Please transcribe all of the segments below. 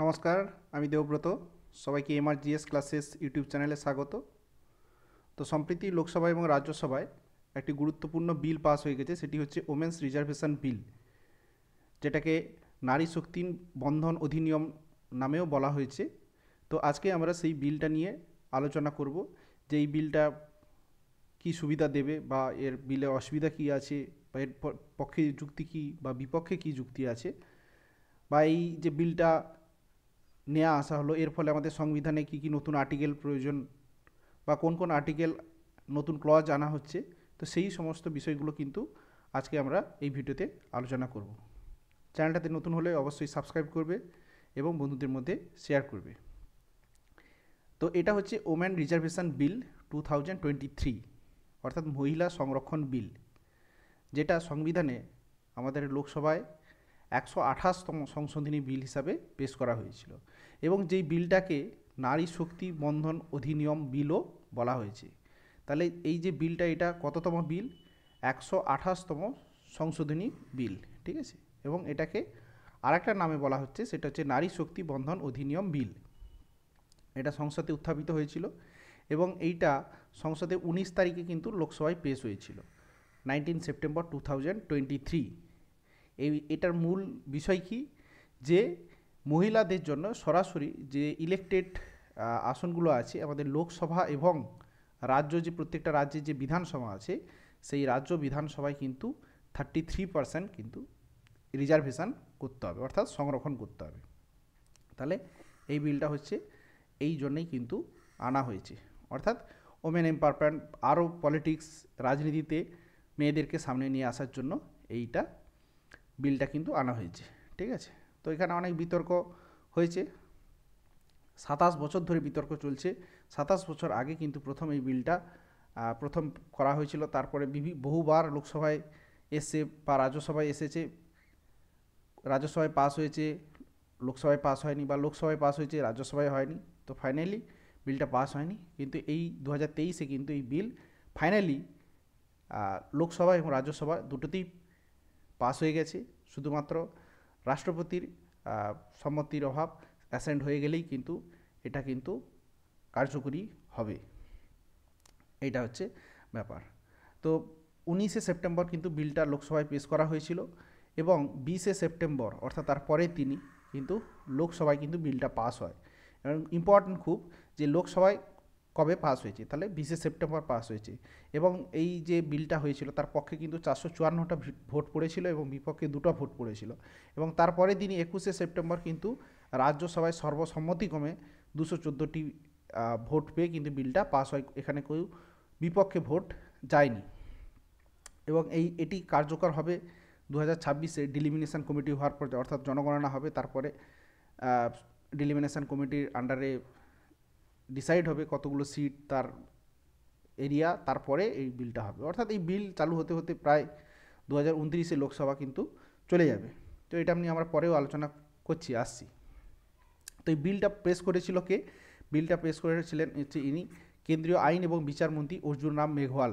নমস্কার আমি দেবব্রত সবাইকে এমআরজিএস ক্লাসেস ইউটিউব চ্যানেলে স্বাগত তো সম্প্রতি লোকসভা এবং রাজ্যসভায় একটি গুরুত্বপূর্ণ বিল পাস হয়ে গেছে সেটি হচ্ছে ওমেন্স রিজার্ভেশন বিল যেটাকে নারী শক্তি বন্ধন অধিনিয়ম নামেও বলা হয়েছে তো আজকে আমরা সেই বিলটা নিয়ে আলোচনা করব যে এই বিলটা কি সুবিধা দেবে বা এর বিলে অসুবিধা কি আছে বা এর পক্ষে যুক্তি কি বা বিপক্ষে কি যুক্তি আছে বা এই যে বিলটা নেওয়া আসা হলো এর ফলে আমাদের সংবিধানে কি কি নতুন আর্টিকেল প্রয়োজন বা কোন কোন আর্টিকেল নতুন ক্লজ আনা হচ্ছে তো সেই সমস্ত বিষয়গুলো কিন্তু আজকে আমরা এই ভিডিওতে আলোচনা করব চ্যানেলটাতে নতুন হলে অবশ্যই সাবস্ক্রাইব করবে এবং বন্ধুদের মধ্যে শেয়ার করবে তো এটা হচ্ছে ওম্যান রিজার্ভেশন বিল টু অর্থাৎ মহিলা সংরক্ষণ বিল যেটা সংবিধানে আমাদের লোকসভায় একশো আঠাশতম সংশোধনী বিল হিসাবে পেশ করা হয়েছিল এবং যেই বিলটাকে নারী শক্তি বন্ধন অধিনিয়ম বিলও বলা হয়েছে তাহলে এই যে বিলটা এটা কততম বিল একশো আঠাশতম সংশোধনী বিল ঠিক আছে এবং এটাকে আরেকটা নামে বলা হচ্ছে সেটা হচ্ছে নারী শক্তি বন্ধন অধিনিয়ম বিল এটা সংসদে উত্থাপিত হয়েছিল এবং এইটা সংসদে উনিশ তারিখে কিন্তু লোকসভায় পেশ হয়েছিল nineteen September two thousand twenty three এই এটার মূল বিষয় কি যে মহিলাদের জন্য সরাসরি যে ইলেকটেড আসনগুলো আছে আমাদের লোকসভা এবং রাজ্য যে প্রত্যেকটা রাজ্যে যে বিধানসভা আছে সেই রাজ্য বিধানসভায় কিন্তু থার্টি থ্রি পার্সেন্ট কিন্তু রিজার্ভেশন করতে হবে অর্থাৎ সংরক্ষণ করতে হবে তাহলে এই বিলটা হচ্ছে এই জন্যেই কিন্তু আনা হয়েছে অর্থাৎ ওমেন এম্পাওয়ারমেন্ট আরও পলিটিক্স রাজনীতিতে মেয়েদেরকে সামনে নিয়ে আসার জন্য এইটা বিলটা কিন্তু আনা হয়েছে ঠিক আছে তো এখানে অনেক বিতর্ক হয়েছে সাতাশ বছর ধরে বিতর্ক চলছে সাতাশ বছর আগে কিন্তু প্রথম এই বিলটা প্রথম করা হয়েছিল তারপরে বহুবার লোকসভায় এসে বা রাজ্যসভায় এসেছে রাজ্যসভায় পাস হয়েছে লোকসভায় পাস হয়নি বা লোকসভায় পাস হয়েছে রাজ্যসভায় হয়নি তো ফাইনালি বিলটা পাস হয়নি কিন্তু এই দু হাজার তেইশে কিন্তু এই বিল ফাইনালি লোকসভা এবং রাজ্যসভা দুটোতেই পাস হয়ে গেছে শুধুমাত্র রাষ্ট্রপতির সম্মতির অভাব অ্যাসেন্ড হয়ে গেলেই কিন্তু এটা কিন্তু কার্যকরী হবে এটা হচ্ছে ব্যাপার তো উনিশে সেপ্টেম্বর কিন্তু বিলটা লোকসভায় পেশ করা হয়েছিল এবং বিশে সেপ্টেম্বর অর্থাৎ তারপরে তিনি কিন্তু লোকসভায় কিন্তু বিলটা পাস হয় এবং ইম্পর্ট্যান্ট খুব যে লোকসভায় কবে পাস হয়েছে তাহলে বিশে সেপ্টেম্বর পাস হয়েছে এবং এই যে বিলটা হয়েছিল তার পক্ষে কিন্তু চারশো চুয়ান্নটা ভোট পড়েছিল এবং বিপক্ষে দুটো ভোট পড়েছিল এবং তারপরে দিনই একুশে সেপ্টেম্বর কিন্তু রাজ্যসভায় সর্বসম্মতিক্রমে দুশো চোদ্দোটি ভোট পেয়ে কিন্তু বিলটা পাস হয় এখানে কেউ বিপক্ষে ভোট যায়নি এবং এই এটি কার্যকর হবে দু হাজার ছাব্বিশে ডিলিমিনেশান কমিটি হওয়ার পর অর্থাৎ জনগণনা হবে তারপরে ডিলিমিনেশান কমিটির আন্ডারে ডিসাইড হবে কতগুলো সিট তার এরিয়া তারপরে এই বিলটা হবে অর্থাৎ এই বিল চালু হতে হতে প্রায় দু হাজার লোকসভা কিন্তু চলে যাবে তো এটা আমি আমরা পরেও আলোচনা করছি আসছি তো এই বিলটা পেশ করেছিল কে বিলটা পেশ করেছিলেন হচ্ছে ইনি কেন্দ্রীয় আইন এবং বিচারমন্ত্রী অর্জুন রাম মেঘওয়াল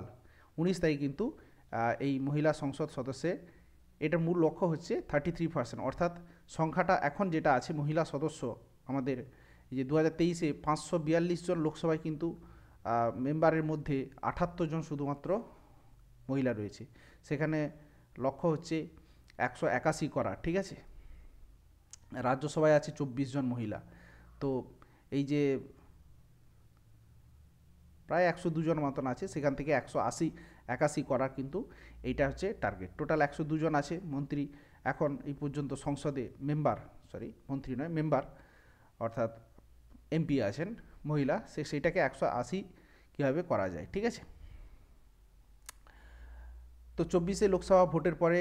উনিশ তারিখ কিন্তু এই মহিলা সংসদ সদস্যে এটার মূল লক্ষ্য হচ্ছে থার্টি থ্রি পার্সেন্ট অর্থাৎ সংখ্যাটা এখন যেটা আছে মহিলা সদস্য আমাদের যে দু হাজার তেইশে পাঁচশো বিয়াল্লিশ জন লোকসভায় কিন্তু মেম্বারের মধ্যে আঠাত্তর জন শুধুমাত্র মহিলা রয়েছে সেখানে লক্ষ্য হচ্ছে একশো একাশি করা ঠিক আছে রাজ্যসভায় আছে চব্বিশ জন মহিলা তো এই যে প্রায় একশো দুজন মতন আছে সেখান থেকে একশো আশি একাশি করার কিন্তু এইটা হচ্ছে টার্গেট টোটাল একশো দুজন আছে মন্ত্রী এখন এই পর্যন্ত সংসদে মেম্বার সরি মন্ত্রী নয় মেম্বার অর্থাৎ এমপি আছেন মহিলা সে সেটাকে একশো আশি কীভাবে করা যায় ঠিক আছে তো চব্বিশে লোকসভা ভোটের পরে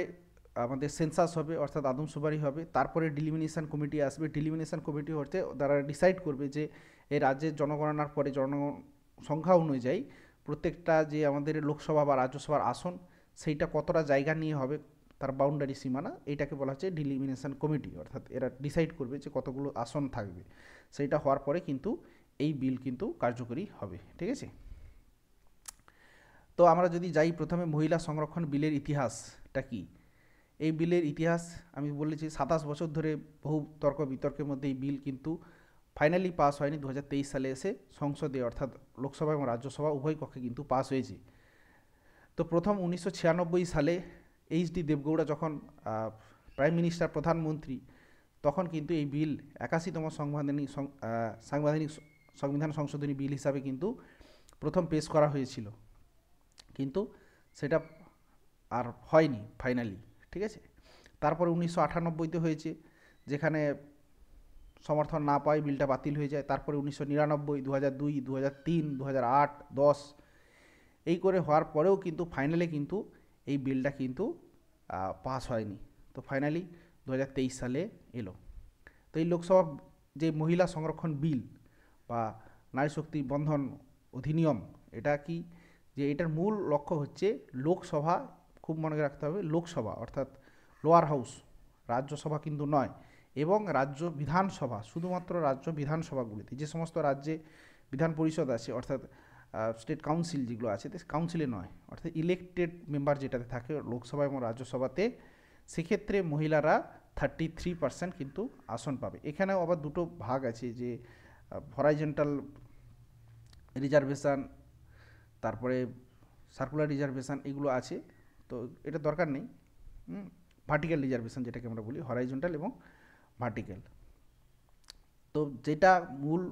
আমাদের সেন্সাস হবে অর্থাৎ আদমশুমারি হবে তারপরে ডিলিমিনেশান কমিটি আসবে ডিলিমিনেশান কমিটি হতে তারা ডিসাইড করবে যে এই রাজ্যের জনগণনার পরে সংখ্যা অনুযায়ী প্রত্যেকটা যে আমাদের লোকসভা বা রাজ্যসভার আসন সেইটা কতটা জায়গা নিয়ে হবে তার বাউন্ডারি সীমানা এটাকে বলা হচ্ছে ডিলিমিনেশান কমিটি অর্থাৎ এরা ডিসাইড করবে যে কতগুলো আসন থাকবে সেইটা হওয়ার পরে কিন্তু এই বিল কিন্তু কার্যকরী হবে ঠিক আছে তো আমরা যদি যাই প্রথমে মহিলা সংরক্ষণ বিলের ইতিহাসটা কি এই বিলের ইতিহাস আমি বলেছি সাতাশ বছর ধরে বহু তর্ক বিতর্কের মধ্যে এই বিল কিন্তু ফাইনালি পাস হয়নি দু সালে এসে সংসদে অর্থাৎ লোকসভা এবং রাজ্যসভা উভয় কক্ষে কিন্তু পাস হয়েছে তো প্রথম উনিশশো সালে এইচ ডি দেবগৌড়া যখন প্রাইম মিনিস্টার প্রধানমন্ত্রী তখন কিন্তু এই বিল একাশিতম সংবিধানিক সাংবিধানিক সংবিধান সংশোধনী বিল হিসাবে কিন্তু প্রথম পেশ করা হয়েছিল কিন্তু সেটা আর হয়নি ফাইনালি ঠিক আছে তারপরে উনিশশো আটানব্বইতে হয়েছে যেখানে সমর্থন না পায় বিলটা বাতিল হয়ে যায় তারপরে উনিশশো নিরানব্বই দু হাজার দুই দু হাজার তিন দু হাজার আট দশ এই করে হওয়ার পরেও কিন্তু ফাইনালে কিন্তু এই বিলটা কিন্তু পাস হয়নি তো ফাইনালি দু সালে এলো তো এই লোকসভা যে মহিলা সংরক্ষণ বিল বা নারী শক্তি বন্ধন অধিনিয়ম এটা কি যে এটার মূল লক্ষ্য হচ্ছে লোকসভা খুব মনে রাখতে হবে লোকসভা অর্থাৎ লোয়ার হাউস রাজ্যসভা কিন্তু নয় এবং রাজ্য বিধানসভা শুধুমাত্র রাজ্য বিধানসভাগুলিতে যে সমস্ত রাজ্যে বিধান পরিষদ আছে অর্থাৎ স্টেট কাউন্সিল যেগুলো আছে কাউন্সিলে নয় অর্থাৎ ইলেকটেড মেম্বার যেটাতে থাকে লোকসভা এবং রাজ্যসভাতে সেক্ষেত্রে মহিলারা থার্টি থ্রি পার্সেন্ট কিন্তু আসন পাবে এখানেও আবার দুটো ভাগ আছে যে হরাইজেন্টাল রিজার্ভেশান তারপরে সার্কুলার রিজার্ভেশান এগুলো আছে তো এটা দরকার নেই ভার্টিক্যাল রিজার্ভেশান যেটাকে আমরা বলি হরাইজেন্টাল এবং ভার্টিক্যাল তো যেটা মূল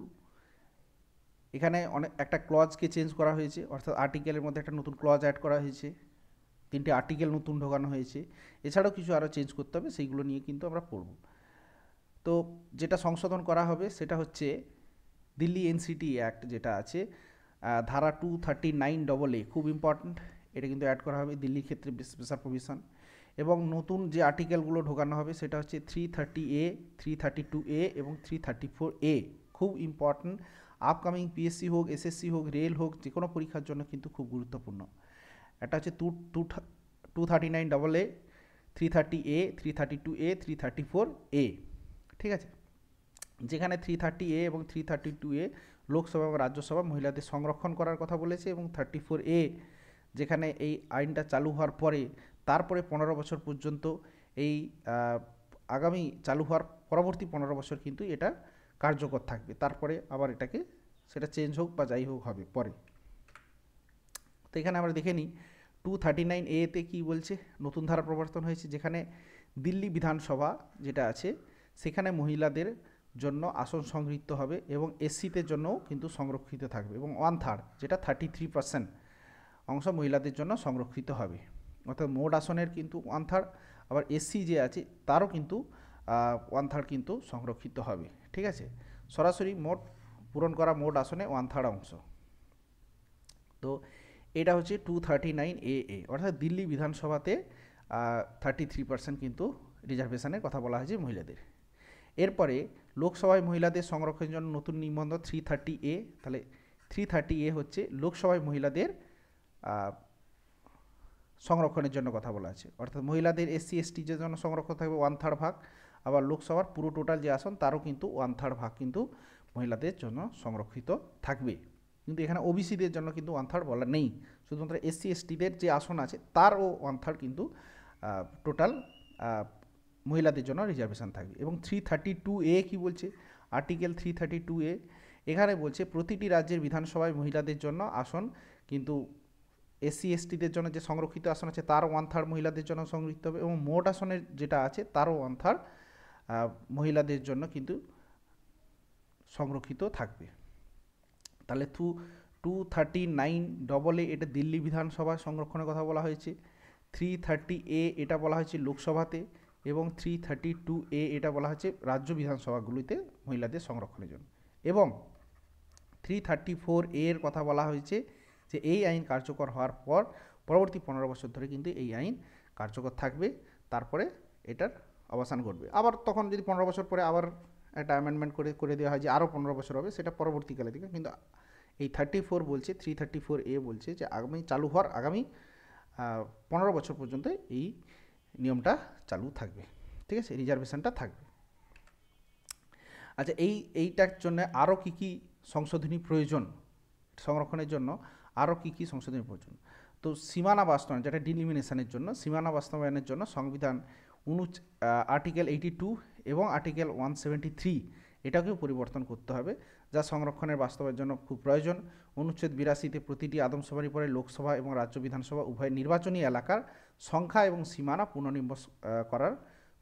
এখানে অনেক একটা ক্লজকে চেঞ্জ করা হয়েছে অর্থাৎ আর্টিকেলের মধ্যে একটা নতুন ক্লজ অ্যাড করা হয়েছে তিনটে আর্টিকেল নতুন ঢোকানো হয়েছে এছাড়াও কিছু আরও চেঞ্জ করতে হবে সেইগুলো নিয়ে কিন্তু আমরা পড়ব তো যেটা সংশোধন করা হবে সেটা হচ্ছে দিল্লি এনসিটি অ্যাক্ট যেটা আছে ধারা two thirty nine double A খুব ইম্পর্ট্যান্ট এটা কিন্তু অ্যাড করা হবে দিল্লির ক্ষেত্রে স্পেশাল প্রভিশন এবং নতুন যে আর্টিকেলগুলো ঢোকানো হবে সেটা হচ্ছে three thirty A three thirty two A এবং থ্রি থার্টি ফোর এ খুব ইম্পর্ট্যান্ট আপকামিং পিএসসি হোক এসএসসি হোক রেল হোক যে কোনো পরীক্ষার জন্য কিন্তু খুব গুরুত্বপূর্ণ একটা হচ্ছে two two two thirty nine double A three thirty A three thirty two A three thirty four A ঠিক আছে যেখানে থ্রি থার্টি এ এবং three thirty two A Lok Sabha এবং রাজ্যসভা মহিলাদের সংরক্ষণ করার কথা বলেছে এবং থার্টি ফোর এ যেখানে এই আইনটা চালু হওয়ার পরে তারপরে পনেরো বছর পর্যন্ত এই আগামী চালু হওয়ার পরবর্তী পনেরো বছর কিন্তু এটা কার্যকর থাকবে তারপরে আবার এটাকে সেটা চেঞ্জ হোক বা যাই হোক হবে পরে তো এখানে আমরা দেখে নিই টু থার্টি নাইন এতে কী বলছে নতুন ধারা প্রবর্তন হয়েছে যেখানে দিল্লি বিধানসভা যেটা আছে সেখানে মহিলাদের জন্য আসন সংগৃহীত হবে এবং এসসিতে জন্য কিন্তু সংরক্ষিত থাকবে এবং ওয়ান থার্ড যেটা থার্টি থ্রি পার্সেন্ট অংশ মহিলাদের জন্য সংরক্ষিত হবে অর্থাৎ মোট আসনের কিন্তু ওয়ান থার্ড আবার এসসি যে আছে তারও কিন্তু ওয়ান থার্ড কিন্তু সংরক্ষিত হবে ঠিক আছে সরাসরি মোট পূরণ করা মোট আসনে ওয়ান থার্ড অংশ তো এটা হচ্ছে two thirty nine A A অর্থাৎ দিল্লি বিধানসভাতে থার্টি থ্রি পার্সেন্ট কিন্তু রিজার্ভেশনের কথা বলা হয়েছে মহিলাদের এরপরে লোকসভায় মহিলাদের সংরক্ষণের জন্য নতুন নিবন্ধ থ্রি থার্টি এ তাহলে থ্রি থার্টি এ হচ্ছে লোকসভায় মহিলাদের সংরক্ষণের জন্য কথা বলা আছে অর্থাৎ মহিলাদের এসসি এসটি যে জন্য সংরক্ষণ থাকবে ওয়ান থার্ড ভাগ আবার লোকসভার পুরো টোটাল যে আসন তারও কিন্তু ওয়ান থার্ড ভাগ কিন্তু মহিলাদের জন্য সংরক্ষিত থাকবে কিন্তু এখানে ওবিসিদের জন্য কিন্তু ওয়ান থার্ড বলা নেই শুধুমাত্র এসসি এসটিদের যে আসন আছে তারও ওয়ান থার্ড কিন্তু টোটাল মহিলাদের জন্য রিজার্ভেশন থাকবে এবং থ্রি থার্টি টু এ কী বলছে article three thirty two A এখানে বলছে প্রতিটি রাজ্যের বিধানসভায় মহিলাদের জন্য আসন কিন্তু এসসি এসটিদের জন্য যে সংরক্ষিত আসন আছে তার ওয়ান থার্ড মহিলাদের জন্য সংরক্ষিত হবে এবং মোট আসনের যেটা আছে তারও ওয়ান থার্ড মহিলাদের জন্য কিন্তু সংরক্ষিত থাকবে তাহলে two two thirty nine double A এটা দিল্লি বিধানসভা সংরক্ষণের কথা বলা হয়েছে থ্রি থার্টি এ এটা বলা হয়েছে লোকসভাতে এবং থ্রি থার্টি টু এ এটা বলা হয়েছে রাজ্য বিধানসভাগুলিতে মহিলাদের সংরক্ষণের জন্য এবং থ্রি থার্টি ফোর এর কথা বলা হয়েছে যে এই আইন কার্যকর হওয়ার পর পরবর্তী পনেরো বছর ধরে কিন্তু এই আইন কার্যকর থাকবে তারপরে এটার অবসান ঘটবে আবার তখন যদি পনেরো বছর পরে আবার একটা অ্যামেন্ডমেন্ট করে করে দেওয়া হয় যে আরও পনেরো বছর হবে সেটা পরবর্তীকালে দিকে কিন্তু এই থার্টি ফোর বলছে থ্রি থার্টি ফোর এ বলছে যে আগামী চালু হওয়ার আগামী পনেরো বছর পর্যন্ত এই নিয়মটা চালু থাকবে ঠিক আছে রিজার্ভেশনটা থাকবে আচ্ছা এই এইটার জন্য আরও কী কী সংশোধনী প্রয়োজন সংরক্ষণের জন্য আরও কী কী সংশোধনী প্রয়োজন তো সীমানা বাস্তবায়ন যেটা ডিলিমিনেশনের জন্য সীমানা বাস্তবায়নের জন্য সংবিধান উনু আর্টিকেল এইটি টু এবং আর্টিকেল ওয়ান সেভেন্টি থ্রি এটাকেও পরিবর্তন করতে হবে যা সংরক্ষণের বাস্তবের জন্য খুব প্রয়োজন অনুচ্ছেদ বিরাশিতে প্রতিটি আদমসভারই পরে লোকসভা এবং রাজ্য বিধানসভা উভয় নির্বাচনী এলাকার সংখ্যা এবং সীমানা পুনর্নিবাস করার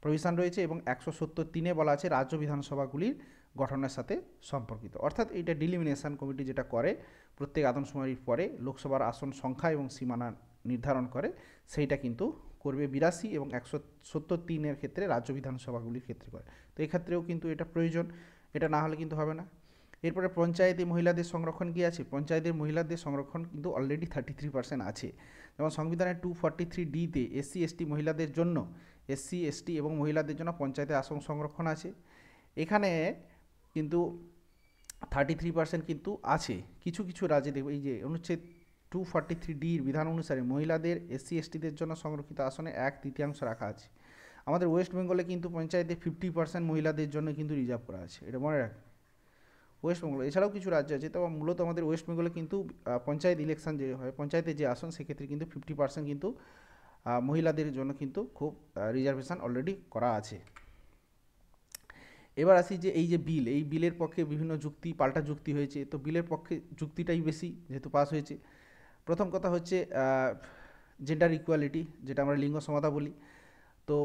প্রভিশন রয়েছে এবং একশো সত্তর তিনে বলা আছে রাজ্য বিধানসভাগুলির গঠনের সাথে সম্পর্কিত অর্থাৎ এটা ডিলিমিনেশন কমিটি যেটা করে প্রত্যেক আদমশুমারির পরে লোকসভার আসন সংখ্যা এবং সীমানা নির্ধারণ করে সেইটা কিন্তু করবে বিরাশি এবং একশো সত্তর তিনের ক্ষেত্রে রাজ্য বিধানসভাগুলির ক্ষেত্রে করে তো এক্ষেত্রেও কিন্তু এটা প্রয়োজন এটা না হলে কিন্তু হবে না এরপরে পঞ্চায়েতে মহিলাদের সংরক্ষণ কি আছে পঞ্চায়েতের মহিলাদের সংরক্ষণ কিন্তু অলরেডি থার্টি থ্রি পার্সেন্ট আছে যেমন সংবিধানের টু ফর্টি থ্রি ডিতে এসসি এসটি মহিলাদের জন্য এসসি এসটি এবং মহিলাদের জন্য পঞ্চায়েতে আসন সংরক্ষণ আছে এখানে কিন্তু থার্টি থ্রি পার্সেন্ট কিন্তু আছে কিছু কিছু রাজ্যে দেখবে এই যে অনুচ্ছেদ টু ফর্টি থ্রি ডির বিধান অনুসারে মহিলাদের এসসি এসটিদের জন্য সংরক্ষিত আসনে এক তৃতীয়াংশ রাখা আছে আমাদের ওয়েস্ট বেঙ্গলে কিন্তু পঞ্চায়েতে ফিফটি পার্সেন্ট মহিলাদের জন্য কিন্তু রিজার্ভ করা আছে এটা মনে রাখবে ওয়েস্ট বেঙ্গল এছাড়াও কিছু রাজ্য আছে তবে মূলত আমাদের ওয়েস্ট বেঙ্গলে কিন্তু পঞ্চায়েত ইলেকশন যে হয় পঞ্চায়েতে যে আসন সেক্ষেত্রে কিন্তু ফিফটি পার্সেন্ট কিন্তু মহিলাদের জন্য কিন্তু খুব রিজার্ভেশন অলরেডি করা আছে এবার আসি যে এই যে বিল এই বিলের পক্ষে বিভিন্ন যুক্তি পাল্টা যুক্তি হয়েছে তো বিলের পক্ষে যুক্তিটাই বেশি যেহেতু পাস হয়েছে প্রথম কথা হচ্ছে জেন্ডার ইকুয়ালিটি যেটা আমরা লিঙ্গ সমতা বলি তো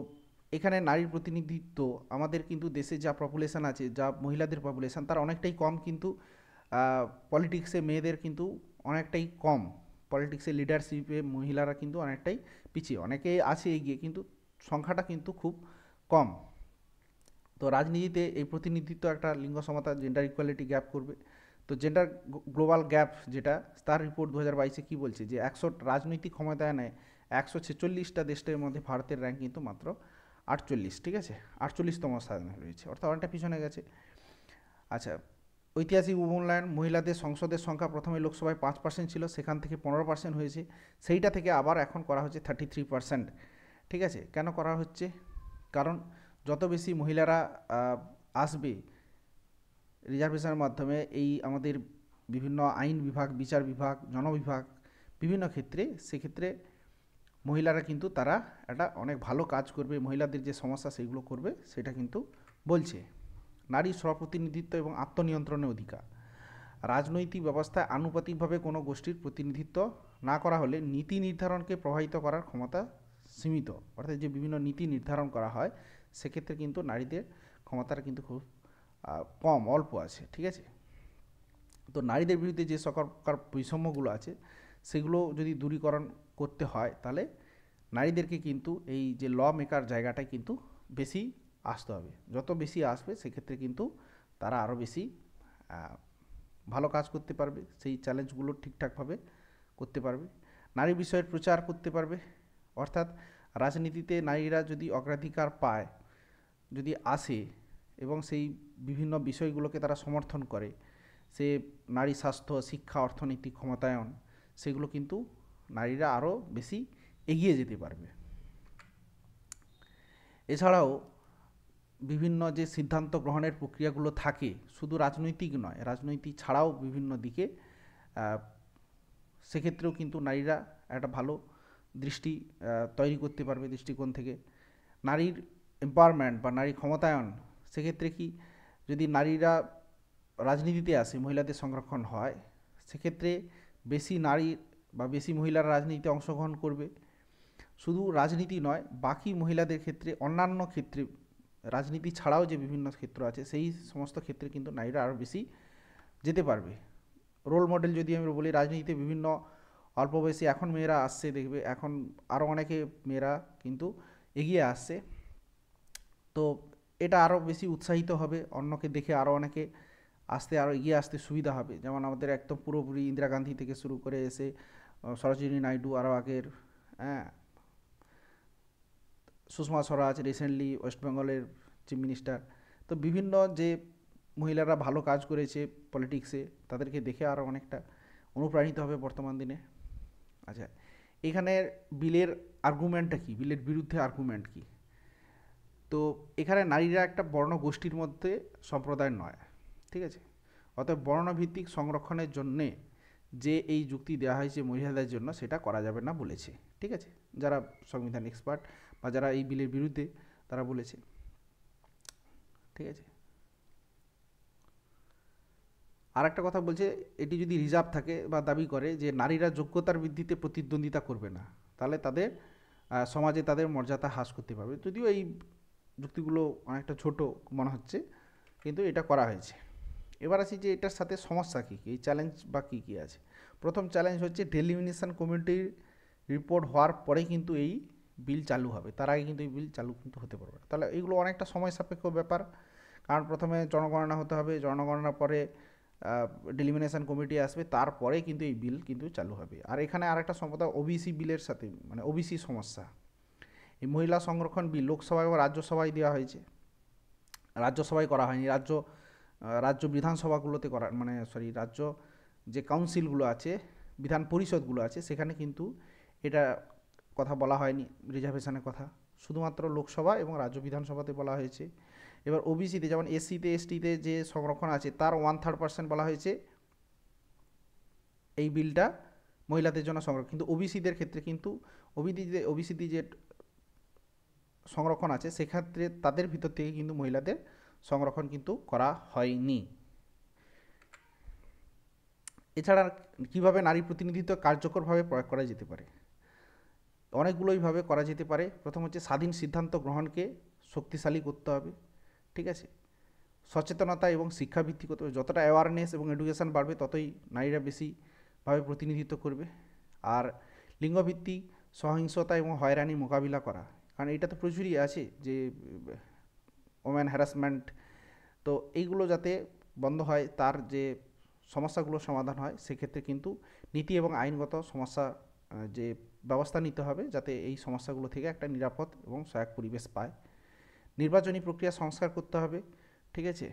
এখানে নারীর প্রতিনিধিত্ব আমাদের কিন্তু দেশে যা পপুলেশান আছে যা মহিলাদের পপুলেশান তার অনেকটাই কম কিন্তু পলিটিক্সে মেয়েদের কিন্তু অনেকটাই কম পলিটিক্সে লিডারশিপে মহিলারা কিন্তু অনেকটাই পিছিয়ে অনেকেই আছে এগিয়ে কিন্তু সংখ্যাটা কিন্তু খুব কম তো রাজনীতিতে এই প্রতিনিধিত্ব একটা লিঙ্গ সমতা জেন্ডার ইকুয়ালিটি গ্যাপ করবে তো জেন্ডার গ্লোবাল গ্যাপ যেটা তার রিপোর্ট দু হাজার বাইশে কী বলছে যে একশো রাজনৈতিক ক্ষমতায় নেয় একশো ছেচল্লিশটা দেশের মধ্যে ভারতের র্যাঙ্ক কিন্তু মাত্র আটচল্লিশ ঠিক আছে আটচল্লিশতম স্থানে রয়েছে অর্থাৎ অনেকটা পিছনে গেছে আচ্ছা ঐতিহাসিক উন্নয়ন মহিলাদের সংসদের সংখ্যা প্রথমে লোকসভায় পাঁচ পার্সেন্ট ছিল সেখান থেকে পনেরো পার্সেন্ট হয়েছে সেইটা থেকে আবার এখন করা হচ্ছে থার্টি থ্রি পার্সেন্ট ঠিক আছে কেন করা হচ্ছে কারণ যত বেশি মহিলারা আসবে রিজার্ভেশনের মাধ্যমে এই আমাদের বিভিন্ন আইন বিভাগ বিচার বিভাগ জনবিভাগ বিভিন্ন ক্ষেত্রে সেক্ষেত্রে মহিলারা কিন্তু তারা একটা অনেক ভালো কাজ করবে মহিলাদের যে সমস্যা সেগুলো করবে সেটা কিন্তু বলছে নারী স্বপ্রতিনিধিত্ব এবং আত্মনিয়ন্ত্রণের অধিকার রাজনৈতিক ব্যবস্থায় আনুপাতিকভাবে কোনো গোষ্ঠীর প্রতিনিধিত্ব না করা হলে নীতি নির্ধারণকে প্রভাবিত করার ক্ষমতা সীমিত অর্থাৎ যে বিভিন্ন নীতি নির্ধারণ করা হয় সেক্ষেত্রে কিন্তু নারীদের ক্ষমতাটা কিন্তু খুব কম অল্প আছে ঠিক আছে তো নারীদের বিরুদ্ধে যে সকল বৈষম্যগুলো আছে সেগুলো যদি দূরীকরণ করতে হয় তাহলে নারীদেরকে কিন্তু এই যে ল মেকার জায়গাটায় কিন্তু বেশি আসতে হবে যত বেশি আসবে সেক্ষেত্রে কিন্তু তারা আরও বেশি ভালো কাজ করতে পারবে সেই চ্যালেঞ্জগুলো ঠিকঠাকভাবে করতে পারবে নারী বিষয়ের প্রচার করতে পারবে অর্থাৎ রাজনীতিতে নারীরা যদি অগ্রাধিকার পায় যদি আসে এবং সেই বিভিন্ন বিষয়গুলোকে তারা সমর্থন করে সে নারী স্বাস্থ্য শিক্ষা অর্থনীতি ক্ষমতায়ন সেগুলো কিন্তু নারীরা আরও বেশি এগিয়ে যেতে পারবে এছাড়াও বিভিন্ন যে সিদ্ধান্ত গ্রহণের প্রক্রিয়াগুলো থাকে শুধু রাজনৈতিক নয় রাজনৈতিক ছাড়াও বিভিন্ন দিকে সেক্ষেত্রেও কিন্তু নারীরা একটা ভালো দৃষ্টি তৈরি করতে পারবে দৃষ্টিকোণ থেকে নারীর এম্পাওয়ারমেন্ট বা নারী ক্ষমতায়ন সেক্ষেত্রে কি যদি নারীরা রাজনীতিতে আসে মহিলাদের সংরক্ষণ হয় সেক্ষেত্রে বেশি নারী বা বেশি মহিলারা রাজনীতিতে অংশগ্রহণ করবে শুধু রাজনীতি নয় বাকি মহিলাদের ক্ষেত্রে অন্যান্য ক্ষেত্রে রাজনীতি ছাড়াও যে বিভিন্ন ক্ষেত্র আছে সেই সমস্ত ক্ষেত্রে কিন্তু নারীরা আরও বেশি যেতে পারবে রোল মডেল যদি আমরা বলি রাজনীতিতে বিভিন্ন অল্প বয়সে এখন মেয়েরা আসছে দেখবে এখন আরও অনেকে মেয়েরা কিন্তু এগিয়ে আসছে তো এটা আরও বেশি উৎসাহিত হবে অন্যকে দেখে আরও অনেকে আসতে আরও এগিয়ে আসতে সুবিধা হবে যেমন আমাদের একদম পুরোপুরি ইন্দিরা গান্ধী থেকে শুরু করে এসে সরোজিনী নাইডু আরও আগের হ্যাঁ সুষমা স্বরাজ রিসেন্টলি ওয়েস্ট বেঙ্গলের চিফ মিনিস্টার তো বিভিন্ন যে মহিলারা ভালো কাজ করেছে পলিটিক্সে তাদেরকে দেখে আরও অনেকটা অনুপ্রাণিত হবে বর্তমান দিনে আচ্ছা এখানের বিলের আর্গুমেন্টটা কী বিলের বিরুদ্ধে আর্গুমেন্ট কী তো এখানে নারীরা একটা বর্ণ গোষ্ঠীর মধ্যে সম্প্রদায় নয় ঠিক আছে অতএব বর্ণভিত্তিক সংরক্ষণের জন্যে যে এই যুক্তি দেওয়া হয়েছে মহিলাদের জন্য সেটা করা যাবে না বলেছে ঠিক আছে যারা সংবিধান এক্সপার্ট বা যারা এই বিলের বিরুদ্ধে তারা বলেছে ঠিক আছে আর একটা কথা বলছে এটি যদি রিজার্ভ থাকে বা দাবি করে যে নারীরা যোগ্যতার বৃদ্ধিতে প্রতিদ্বন্দ্বিতা করবে না তাহলে তাদের সমাজে তাদের মর্যাদা হ্রাস করতে পারবে যদিও এই যুক্তিগুলো অনেকটা ছোট মনে হচ্ছে কিন্তু এটা করা হয়েছে এবার আসি যে এটার সাথে সমস্যা কী কী চ্যালেঞ্জ বা কী কী আছে প্রথম চ্যালেঞ্জ হচ্ছে ডেলিমিনেশন কমিটির রিপোর্ট হওয়ার পরে কিন্তু এই বিল চালু হবে তার আগে কিন্তু এই বিল চালু কিন্তু হতে পারবে না তাহলে এইগুলো অনেকটা সময় সাপেক্ষ ব্যাপার কারণ প্রথমে জনগণনা হতে হবে জনগণনার পরে ডেলিমিনেশন কমিটি আসবে তারপরে কিন্তু এই বিল কিন্তু চালু হবে আর এখানে আরেকটা সম্পদ ওবিসি বিলের সাথে মানে ওবিসি সমস্যা এই মহিলা সংরক্ষণ বিল লোকসভায় বা রাজ্যসভায় দেওয়া হয়েছে রাজ্যসভায় করা হয়নি রাজ্য রাজ্য বিধানসভাগুলোতে করা মানে সরি রাজ্য যে কাউন্সিলগুলো আছে বিধান পরিষদগুলো আছে সেখানে কিন্তু এটা কথা বলা হয়নি রিজার্ভেশনের কথা শুধুমাত্র লোকসভা এবং রাজ্য বিধানসভাতে বলা হয়েছে এবার ওবিসিতে যেমন এসসিতে এসটিতে যে সংরক্ষণ আছে তার ওয়ান থার্ড পার্সেন্ট বলা হয়েছে এই বিলটা মহিলাদের জন্য সংরক্ষণ কিন্তু ওবিসিদের ক্ষেত্রে কিন্তু যে ওবিসিদি যে সংরক্ষণ আছে সেক্ষেত্রে তাদের ভিতর থেকে কিন্তু মহিলাদের সংরক্ষণ কিন্তু করা হয়নি এছাড়া কিভাবে নারী প্রতিনিধিত্ব কার্যকরভাবে প্রয়োগ করা যেতে পারে অনেকগুলোইভাবে করা যেতে পারে প্রথম হচ্ছে স্বাধীন সিদ্ধান্ত গ্রহণকে শক্তিশালী করতে হবে ঠিক আছে সচেতনতা এবং ভিত্তি করতে হবে যতটা অ্যাওয়ারনেস এবং এডুকেশান বাড়বে ততই নারীরা বেশিভাবে প্রতিনিধিত্ব করবে আর লিঙ্গভিত্তিক সহিংসতা এবং হয়রানি মোকাবিলা করা কারণ এটা তো প্রচুরই আছে যে ওমেন হ্যারাসমেন্ট তো এইগুলো যাতে বন্ধ হয় তার যে সমস্যাগুলো সমাধান হয় সেক্ষেত্রে কিন্তু নীতি এবং আইনগত সমস্যা যে ব্যবস্থা নিতে হবে যাতে এই সমস্যাগুলো থেকে একটা নিরাপদ এবং সহায়ক পরিবেশ পায় নির্বাচনী প্রক্রিয়া সংস্কার করতে হবে ঠিক আছে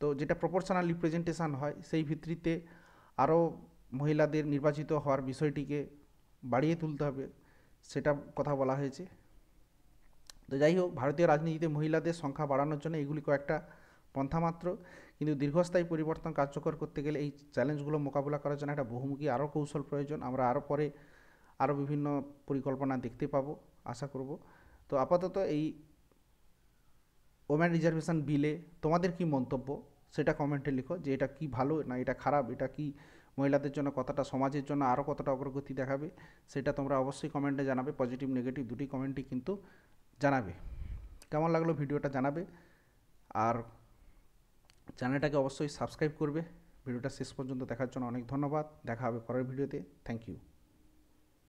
তো যেটা প্রপোর্শনাল রিপ্রেজেন্টেশান হয় সেই ভিত্তিতে আরও মহিলাদের নির্বাচিত হওয়ার বিষয়টিকে বাড়িয়ে তুলতে হবে সেটা কথা বলা হয়েছে তো যাই হোক ভারতীয় রাজনীতিতে মহিলাদের সংখ্যা বাড়ানোর জন্য এগুলি কয়েকটা পন্থা মাত্র কিন্তু দীর্ঘস্থায়ী পরিবর্তন কার্যকর করতে গেলে এই চ্যালেঞ্জগুলো মোকাবিলা করার জন্য একটা বহুমুখী আরও কৌশল প্রয়োজন আমরা আরও পরে আরও বিভিন্ন পরিকল্পনা দেখতে পাবো আশা করব তো আপাতত এই ওম্যান রিজার্ভেশন বিলে তোমাদের কি মন্তব্য সেটা কমেন্টে লিখো যে এটা কি ভালো না এটা খারাপ এটা কি মহিলাদের জন্য কতটা সমাজের জন্য আরও কতটা অগ্রগতি দেখাবে সেটা তোমরা অবশ্যই কমেন্টে জানাবে পজিটিভ নেগেটিভ দুটি কমেন্টই কিন্তু জানাবে কেমন লাগলো ভিডিওটা জানাবে আর চ্যানেলটাকে অবশ্যই সাবস্ক্রাইব করবে ভিডিওটা শেষ পর্যন্ত দেখার জন্য অনেক ধন্যবাদ দেখা হবে পরের ভিডিওতে থ্যাংক ইউ